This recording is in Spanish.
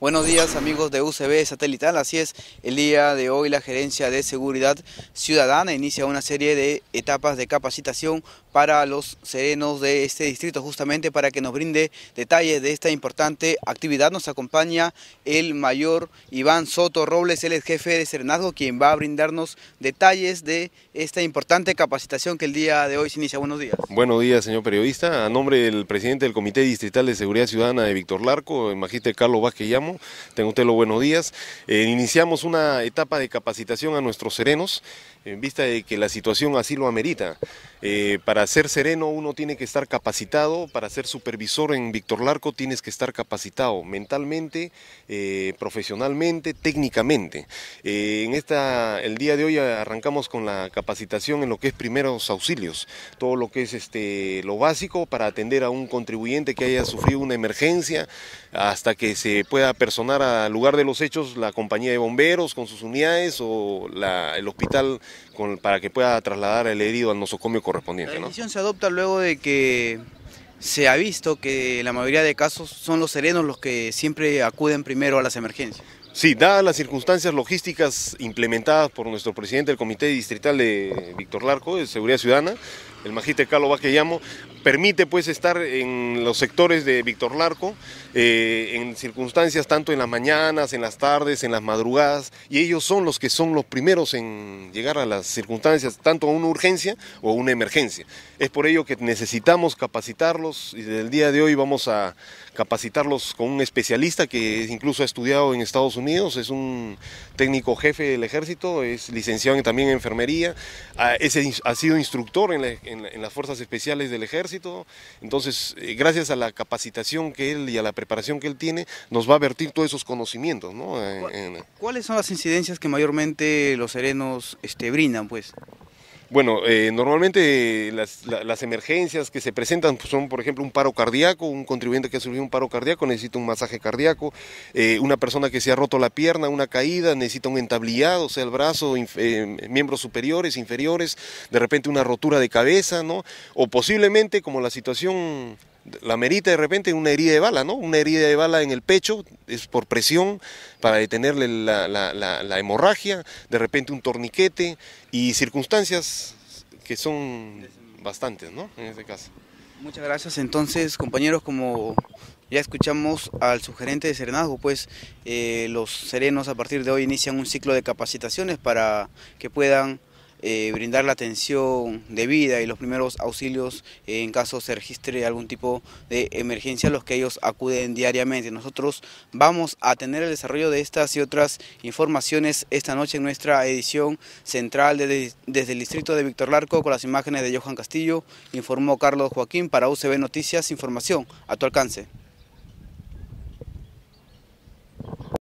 Buenos días amigos de UCB Satelital, así es, el día de hoy la Gerencia de Seguridad Ciudadana inicia una serie de etapas de capacitación para los serenos de este distrito. Justamente para que nos brinde detalles de esta importante actividad nos acompaña el mayor Iván Soto Robles, él es jefe de Serenazgo, quien va a brindarnos detalles de esta importante capacitación que el día de hoy se inicia. Buenos días. Buenos días, señor periodista. A nombre del presidente del Comité Distrital de Seguridad Ciudadana de Víctor Larco, el magíster Carlos Vázquez Llamo, tengo usted los buenos días. Eh, iniciamos una etapa de capacitación a nuestros serenos en vista de que la situación así lo amerita. Eh, para para ser sereno uno tiene que estar capacitado, para ser supervisor en Víctor Larco tienes que estar capacitado mentalmente, eh, profesionalmente, técnicamente. Eh, en esta, el día de hoy arrancamos con la capacitación en lo que es primeros auxilios, todo lo que es este, lo básico para atender a un contribuyente que haya sufrido una emergencia, hasta que se pueda personar al lugar de los hechos la compañía de bomberos con sus unidades o el hospital para que pueda trasladar al herido al nosocomio correspondiente decisión se adopta luego de que se ha visto que la mayoría de casos son los serenos los que siempre acuden primero a las emergencias. Sí, dadas las circunstancias logísticas implementadas por nuestro presidente del Comité Distrital de Víctor Larco, de Seguridad Ciudadana, el Majite Carlos que Llamo, permite pues estar en los sectores de Víctor Larco, eh, en circunstancias tanto en las mañanas, en las tardes, en las madrugadas, y ellos son los que son los primeros en llegar a las circunstancias, tanto a una urgencia o a una emergencia. Es por ello que necesitamos capacitarlos y desde el día de hoy vamos a capacitarlos con un especialista que incluso ha estudiado en Estados Unidos, es un técnico jefe del ejército, es licenciado también en enfermería, ha sido instructor en la en, las fuerzas especiales del ejército. Entonces, eh, gracias a la capacitación que él y a la preparación que él tiene, nos va a vertir todos esos conocimientos. ¿no? Eh. ¿Cuáles son las incidencias que mayormente los serenos este, brindan? pues? Bueno, eh, normalmente las, emergencias que se presentan pues, son, por ejemplo, un paro cardíaco, un contribuyente que ha un paro cardíaco necesita un masaje cardíaco, eh, una persona que se ha roto la pierna, una caída, necesita un entablillado, o sea, el brazo, eh, miembros superiores, inferiores, de repente una rotura de cabeza, ¿no? O posiblemente, como la situación la merita de repente una herida de bala, ¿no? Una herida de bala en el pecho, es por presión, para detenerle la, hemorragia, de repente un torniquete y circunstancias que son bastantes, ¿no? En este caso. Muchas gracias. Entonces, compañeros, como ya escuchamos al sugerente de Serenazgo, pues eh, los serenos a partir de hoy inician un ciclo de capacitaciones para que puedan eh, brindar la atención debida y los primeros auxilios eh, en caso se registre algún tipo de emergencia a los que ellos acuden diariamente. Nosotros vamos a tener el desarrollo de estas y otras informaciones esta noche en nuestra edición central desde, desde el distrito de Víctor Larco con las imágenes de Johan Castillo, informó Carlos Joaquín para UCB Noticias, información a tu alcance.